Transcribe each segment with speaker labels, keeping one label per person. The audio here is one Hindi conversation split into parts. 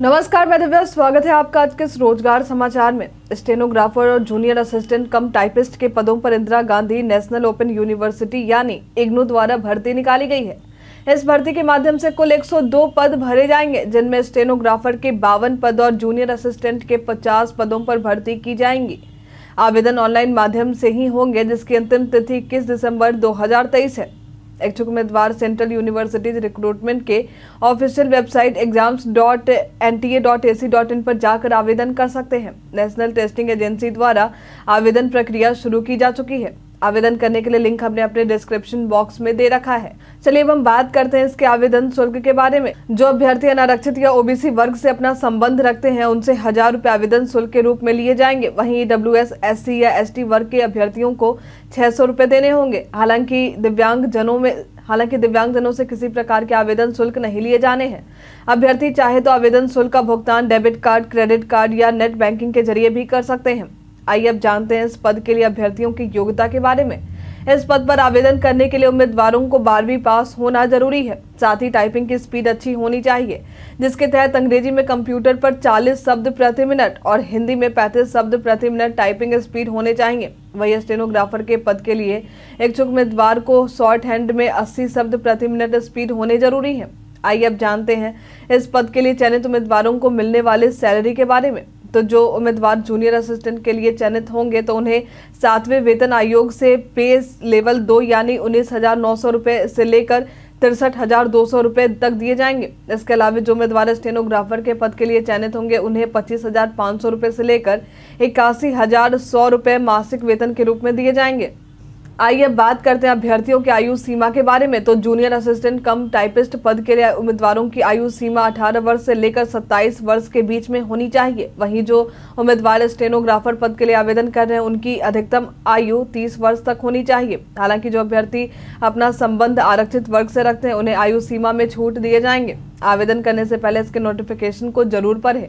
Speaker 1: नमस्कार मैं दिव्या स्वागत है आपका आज के इस रोजगार समाचार में स्टेनोग्राफर और जूनियर असिस्टेंट कम टाइपिस्ट के पदों पर Indira Gandhi national open university यानी इग्नू द्वारा भर्ती निकाली गई है इस भर्ती के माध्यम से कुल 102 पद भरे जाएंगे जिनमें स्टेनोग्राफर के बावन पद और जूनियर असिस्टेंट के पचास पदों पर भर्ती की जाएंगी आवेदन ऑनलाइन माध्यम से ही होंगे जिसकी अंतिम तिथि इक्कीस दिसंबर दो है इच्छुक उम्मीदवार सेंट्रल यूनिवर्सिटी रिक्रूटमेंट के official website exams dot N T A dot A C dot in पर जाकर आवेदन कर सकते हैं नेशनल टेस्टिंग एजेंसी द्वारा आवेदन प्रक्रिया शुरू की जा चुकी है आवेदन करने के लिए लिंक हमने अपने डिस्क्रिप्शन बॉक्स में दे रखा है चलिए अब हम बात करते हैं इसके आवेदन शुल्क के बारे में जो अभ्यर्थी अनारक्षित या ओबीसी वर्ग से अपना संबंध रखते हैं उनसे हजार रूपए आवेदन शुल्क के रूप में लिए जाएंगे वहीं डब्ल्यू एस एस या एस वर्ग के अभ्यर्थियों को छह सौ देने होंगे हालांकि दिव्यांग जनों में हालांकि दिव्यांगजनों से किसी प्रकार के आवेदन शुल्क नहीं लिए जाने हैं अभ्यर्थी चाहे तो आवेदन शुल्क का भुगतान डेबिट कार्ड क्रेडिट कार्ड या नेट बैंकिंग के जरिए भी कर सकते हैं आइए अब जानते हैं इस पद के लिए अभ्यर्थियों की योग्यता के बारे में इस पद पर आवेदन करने के लिए उम्मीदवारों को बारहवीं पास होना जरूरी है साथ ही टाइपिंग की स्पीड अच्छी होनी चाहिए जिसके तहत अंग्रेजी में कंप्यूटर पर 40 शब्द प्रति मिनट और हिंदी में 35 शब्द प्रति मिनट टाइपिंग स्पीड होने चाहिए वही स्टेनोग्राफर के पद के लिए इच्छुक उम्मीदवार को शॉर्ट हैंड में अस्सी शब्द प्रति मिनट स्पीड होने जरूरी है आइए अब जानते हैं इस पद के लिए चयनित उम्मीदवारों को मिलने वाले सैलरी के बारे में तो जो उम्मीदवार जूनियर असिस्टेंट के लिए चयनित होंगे तो उन्हें सातवें वेतन आयोग से पे लेवल दो यानी उन्नीस हजार नौ सौ रुपए से लेकर तिरसठ हजार दो सौ रुपए तक दिए जाएंगे इसके अलावा जो उम्मीदवार स्टेनोग्राफर के पद के लिए चयनित होंगे उन्हें पच्चीस हजार पाँच सौ रुपए से लेकर इक्यासी हजार सौ रुपए मासिक वेतन के रूप में दिए जाएंगे आइए बात करते हैं अभ्यर्थियों की आयु सीमा के बारे में तो जूनियर असिस्टेंट कम टाइपिस्ट पद के लिए उम्मीदवारों की आयु सीमा 18 वर्ष से लेकर 27 वर्ष के बीच में होनी चाहिए वहीं जो उम्मीदवार स्टेनोग्राफर पद के लिए आवेदन कर रहे हैं उनकी अधिकतम आयु 30 वर्ष तक होनी चाहिए हालांकि जो अभ्यर्थी अपना संबंध आरक्षित वर्ग से रखते हैं उन्हें आयु सीमा में छूट दिए जाएंगे आवेदन करने से पहले इसके नोटिफिकेशन को जरूर पढ़े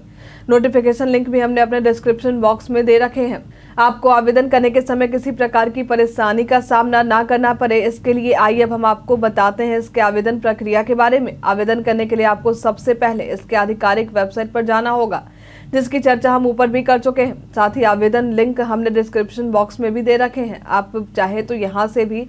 Speaker 1: नोटिफिकेशन लिंक भी हमने अपने डिस्क्रिप्शन बॉक्स में दे रखे हैं आपको आवेदन करने के समय किसी प्रकार की परेशानी का सामना ना करना पड़े इसके लिए आइए अब हम आपको बताते हैं इसके आवेदन प्रक्रिया के बारे में आवेदन करने के लिए आपको सबसे पहले इसके आधिकारिक वेबसाइट पर जाना होगा जिसकी चर्चा हम ऊपर भी कर चुके हैं साथ ही आवेदन लिंक हमने डिस्क्रिप्शन बॉक्स में भी दे रखे हैं आप चाहे तो यहाँ से भी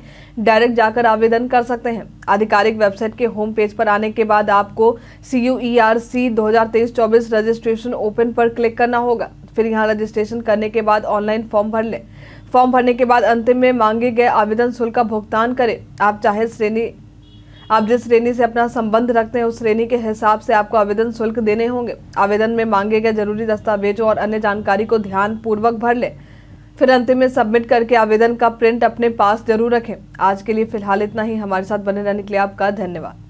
Speaker 1: डायरेक्ट जाकर आवेदन कर सकते हैं आधिकारिक वेबसाइट के होम पेज पर आने के बाद आपको सी यू ई आर सी दो रजिस्ट्रेशन ओपन पर क्लिक करना होगा फिर यहाँ रजिस्ट्रेशन करने के बाद ऑनलाइन फॉर्म भर लें फॉर्म भरने के बाद अंतिम में मांगे गए आवेदन शुल्क का भुगतान करें आप चाहे श्रेणी आप जिस श्रेणी से अपना संबंध रखते हैं उस श्रेणी के हिसाब से आपको आवेदन शुल्क देने होंगे आवेदन में मांगे गए जरूरी दस्तावेजों और अन्य जानकारी को ध्यान पूर्वक भर लें फिर अंतिम में सबमिट करके आवेदन का प्रिंट अपने पास जरूर रखें आज के लिए फिलहाल इतना ही हमारे साथ बने रहने के लिए आपका धन्यवाद